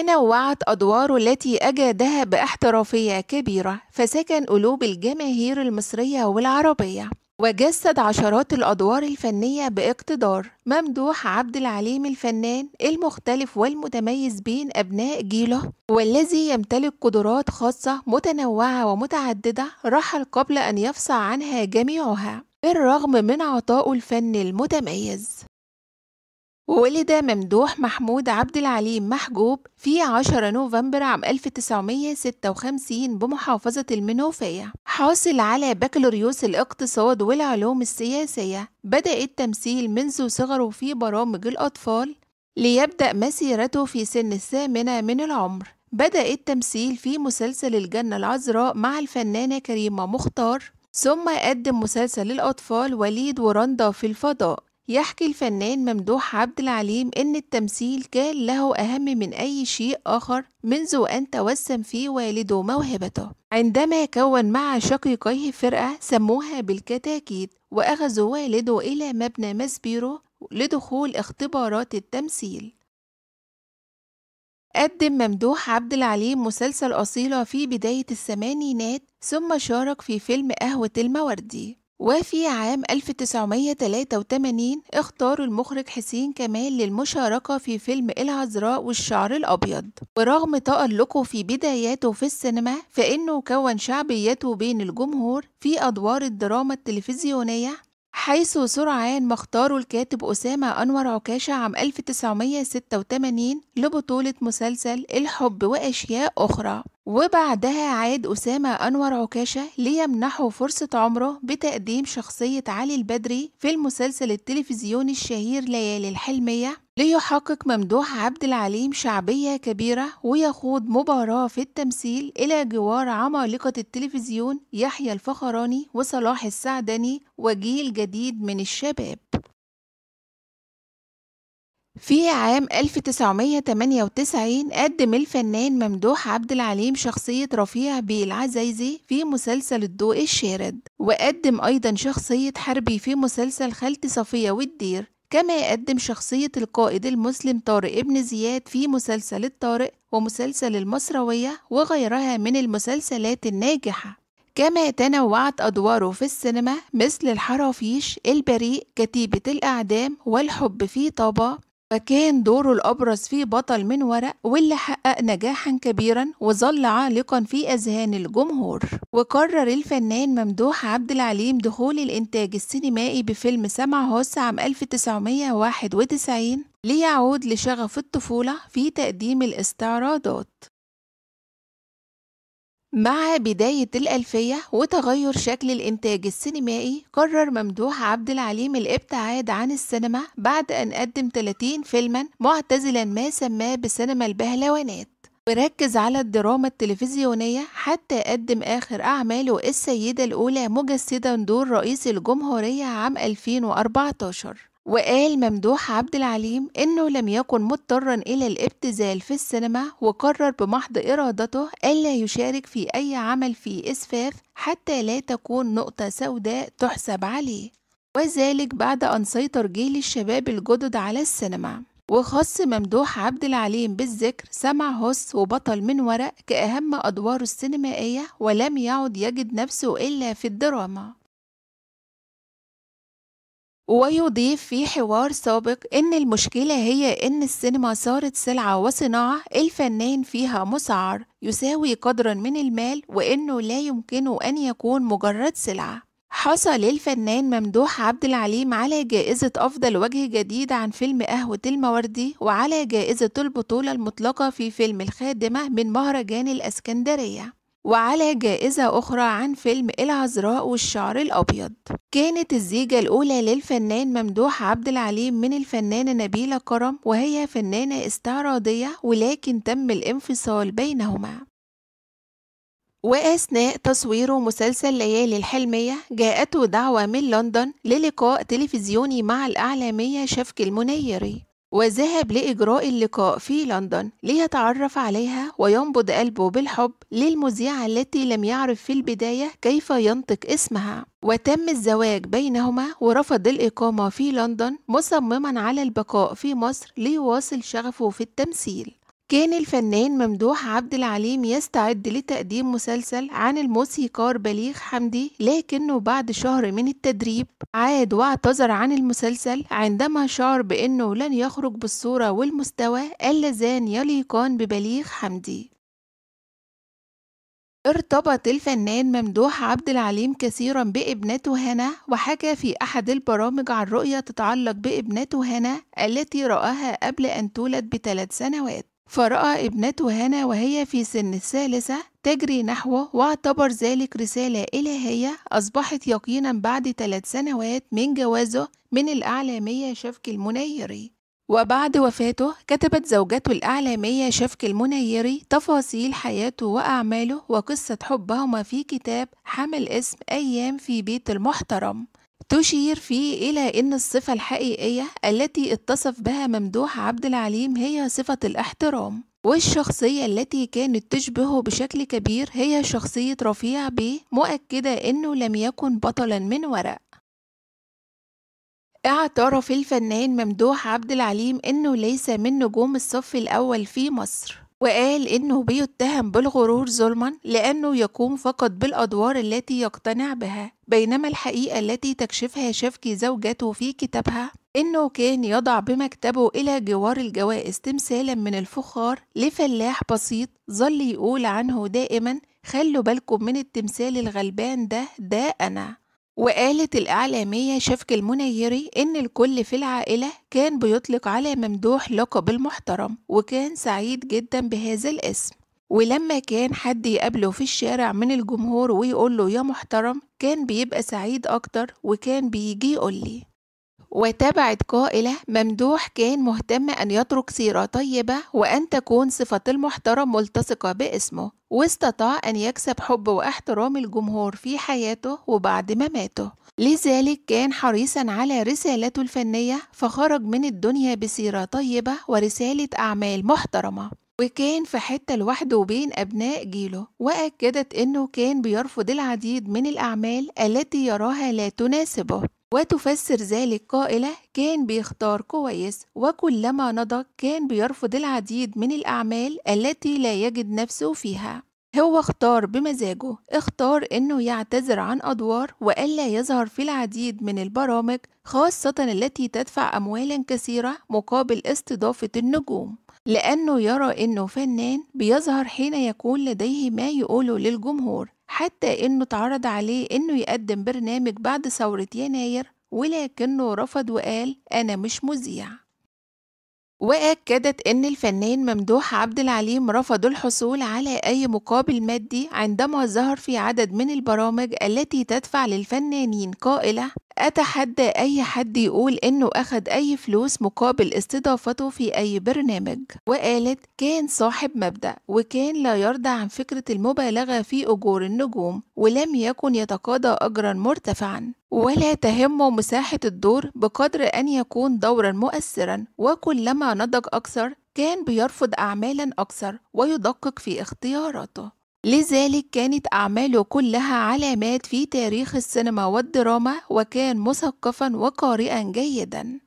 تنوعت أدواره التي أجادها باحترافية كبيرة فسكن قلوب الجماهير المصرية والعربية وجسد عشرات الأدوار الفنية باقتدار ممدوح عبد العليم الفنان المختلف والمتميز بين أبناء جيله والذي يمتلك قدرات خاصة متنوعة ومتعددة رحل قبل أن يفصح عنها جميعها بالرغم من عطائه الفني المتميز ولد ممدوح محمود عبد العليم محجوب في 10 نوفمبر عام 1956 بمحافظة المنوفية حاصل على بكالوريوس الاقتصاد والعلوم السياسية بدأ التمثيل منذ صغره في برامج الأطفال ليبدأ مسيرته في سن الثامنة من العمر بدأ التمثيل في مسلسل الجنة العذراء مع الفنانة كريمة مختار ثم قدم مسلسل الأطفال وليد ورندا في الفضاء يحكي الفنان ممدوح عبد العليم إن التمثيل كان له أهم من أي شيء آخر منذ أن توسم فيه والده موهبته عندما كون مع شقيقيه فرقة سموها بالكتاكيت وأخذوا والده إلى مبنى ماسبيرو لدخول اختبارات التمثيل قدم ممدوح عبد العليم مسلسل أصيلة في بداية الثمانينات ثم شارك في فيلم قهوة الموردي وفي عام 1983 اختار المخرج حسين كمال للمشاركة في فيلم العذراء والشعر الأبيض ورغم تألقه في بداياته في السينما فإنه كون شعبيته بين الجمهور في أدوار الدراما التلفزيونية حيث سرعان ما اختاره الكاتب أسامة أنور عكاشة عام 1986 لبطولة مسلسل الحب وأشياء أخرى وبعدها عاد أسامة أنور عكاشة ليمنحه فرصة عمره بتقديم شخصية علي البدري في المسلسل التلفزيوني الشهير ليالي الحلمية ليحقق ممدوح عبد العليم شعبية كبيرة ويخوض مباراة في التمثيل إلى جوار عمالقة التلفزيون يحيى الفخراني وصلاح السعدني وجيل جديد من الشباب في عام 1998 قدم الفنان ممدوح عبد العليم شخصية رفيع بالعزيزي في مسلسل الضوء الشارد وقدم أيضا شخصية حربي في مسلسل خالتي صفية والدير كما يقدم شخصية القائد المسلم طارق ابن زياد في مسلسل الطارق ومسلسل المصروية وغيرها من المسلسلات الناجحة كما تنوعت أدواره في السينما مثل الحرافيش البريء كتيبة الأعدام والحب في طابا فكان دوره الأبرز في بطل من ورق واللي حقق نجاحا كبيرا وظل عالقا في أذهان الجمهور وقرر الفنان ممدوح عبد العليم دخول الإنتاج السينمائي بفيلم سمع هوس عام 1991 ليعود لشغف الطفولة في تقديم الاستعراضات مع بداية الألفية وتغير شكل الإنتاج السينمائي قرر ممدوح عبد العليم الابتعاد عن السينما بعد أن قدم 30 فيلما معتزلا ما سماه بسينما البهلوانات وركز على الدراما التلفزيونية حتى قدم آخر أعماله السيدة الأولى مجسدا دور رئيس الجمهورية عام 2014 وقال ممدوح عبد العليم إنه لم يكن مضطرا إلى الابتذال في السينما وقرر بمحض إرادته ألا يشارك في أي عمل في إسفاف حتى لا تكون نقطة سوداء تحسب عليه وذلك بعد أن سيطر جيل الشباب الجدد على السينما وخص ممدوح عبد العليم بالذكر سمع هس وبطل من ورق كأهم أدواره السينمائية ولم يعد يجد نفسه إلا في الدراما ويضيف في حوار سابق إن المشكلة هي إن السينما صارت سلعة وصناعة الفنان فيها مسعر يساوي قدرا من المال وإنه لا يمكنه أن يكون مجرد سلعة حصل الفنان ممدوح عبد العليم على جائزة أفضل وجه جديد عن فيلم قهوة الموردي وعلى جائزة البطولة المطلقة في فيلم الخادمة من مهرجان الأسكندرية وعلى جائزة أخرى عن فيلم العذراء والشعر الأبيض كانت الزيجة الأولى للفنان ممدوح عبد العليم من الفنانة نبيلة كرم وهي فنانة استعراضية ولكن تم الانفصال بينهما وأثناء تصوير مسلسل ليالي الحلمية جاءته دعوة من لندن للقاء تلفزيوني مع الإعلامية شفك المنيري وذهب لإجراء اللقاء في لندن ليتعرف عليها وينبض قلبه بالحب للمذيعة التي لم يعرف في البداية كيف ينطق اسمها وتم الزواج بينهما ورفض الإقامة في لندن مصمما على البقاء في مصر ليواصل شغفه في التمثيل كان الفنان ممدوح عبد العليم يستعد لتقديم مسلسل عن الموسيقار بليغ حمدي لكنه بعد شهر من التدريب عاد واعتذر عن المسلسل عندما شعر بأنه لن يخرج بالصورة والمستوى اللذان يليقان ببليغ حمدي ارتبط الفنان ممدوح عبد العليم كثيرا بابنته هنا وحكى في أحد البرامج عن رؤية تتعلق بابنته هنا التي رآها قبل أن تولد بثلاث سنوات فرأى ابنته هنا وهي في سن الثالثة تجري نحوه واعتبر ذلك رسالة إلهية أصبحت يقينا بعد ثلاث سنوات من جوازه من الأعلامية شفك المنيري وبعد وفاته كتبت زوجته الأعلامية شفك المنيري تفاصيل حياته وأعماله وقصة حبهما في كتاب حمل اسم أيام في بيت المحترم تشير فيه إلى أن الصفة الحقيقية التي اتصف بها ممدوح عبد العليم هي صفة الاحترام والشخصية التي كانت تشبهه بشكل كبير هي شخصية رفيع بيه مؤكدة أنه لم يكن بطلا من ورق اعترف الفنان ممدوح عبد العليم أنه ليس من نجوم الصف الأول في مصر وقال إنه بيتهم بالغرور ظلما لأنه يقوم فقط بالأدوار التي يقتنع بها بينما الحقيقة التي تكشفها شفكي زوجته في كتابها إنه كان يضع بمكتبه إلى جوار الجوائز تمثالا من الفخار لفلاح بسيط ظل يقول عنه دائما خلوا بالكم من التمثال الغلبان ده ده أنا وقالت الإعلامية شفك المنيري إن الكل في العائلة كان بيطلق على ممدوح لقب المحترم وكان سعيد جدا بهذا الاسم ولما كان حد يقابله في الشارع من الجمهور ويقول له يا محترم كان بيبقى سعيد أكتر وكان بيجي يقول لي وتبعت قائلة ممدوح كان مهتم أن يترك سيرة طيبة وأن تكون صفة المحترم ملتصقة باسمه واستطاع أن يكسب حب واحترام الجمهور في حياته وبعد مماته ما لذلك كان حريصا على رسالته الفنية فخرج من الدنيا بسيرة طيبة ورسالة أعمال محترمة وكان في حتة لوحده بين أبناء جيله وأكدت أنه كان بيرفض العديد من الأعمال التي يراها لا تناسبه وتفسر ذلك قائلة كان بيختار كويس وكلما نضج كان بيرفض العديد من الأعمال التي لا يجد نفسه فيها هو اختار بمزاجه اختار انه يعتذر عن ادوار والا يظهر في العديد من البرامج خاصه التي تدفع اموالا كثيره مقابل استضافه النجوم لانه يرى انه فنان بيظهر حين يكون لديه ما يقوله للجمهور حتى إنه اتعرض عليه إنه يقدم برنامج بعد ثورة يناير ولكنه رفض وقال أنا مش مذيع وأكدت إن الفنان ممدوح عبد العليم رفض الحصول على أي مقابل مادي عندما ظهر في عدد من البرامج التي تدفع للفنانين قائلة أتحدى أي حد يقول إنه أخد أي فلوس مقابل استضافته في أي برنامج وقالت كان صاحب مبدأ وكان لا يرضى عن فكرة المبالغة في أجور النجوم ولم يكن يتقاضى أجرا مرتفعا ولا تهمه مساحة الدور بقدر أن يكون دورا مؤثرا وكلما نضج أكثر كان بيرفض أعمالا أكثر ويدقق في اختياراته لذلك كانت أعماله كلها علامات في تاريخ السينما والدراما وكان مثقفا وقارئا جيدا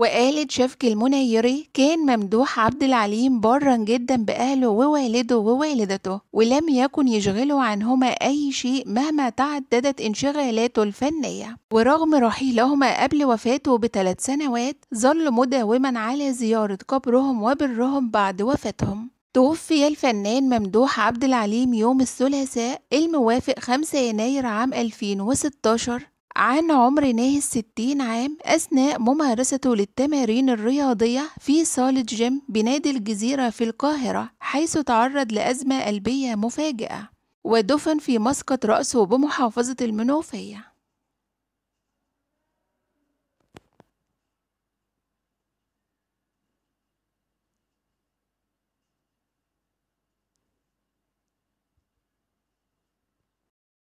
وقالت شفك المنيري كان ممدوح عبد العليم بارا جدا بأهله ووالده ووالدته ولم يكن يشغله عنهما أي شيء مهما تعددت انشغالاته الفنية ورغم رحيلهما قبل وفاته بثلاث سنوات ظل مداوما على زيارة قبرهم وبرهم بعد وفاتهم توفي الفنان ممدوح عبد العليم يوم الثلاثاء الموافق 5 يناير عام 2016 عن عمر ناهز 60 عام أثناء ممارسته للتمارين الرياضية في صالة جيم بنادي الجزيرة في القاهرة حيث تعرض لأزمة قلبية مفاجئة ودفن في مسقط رأسه بمحافظة المنوفية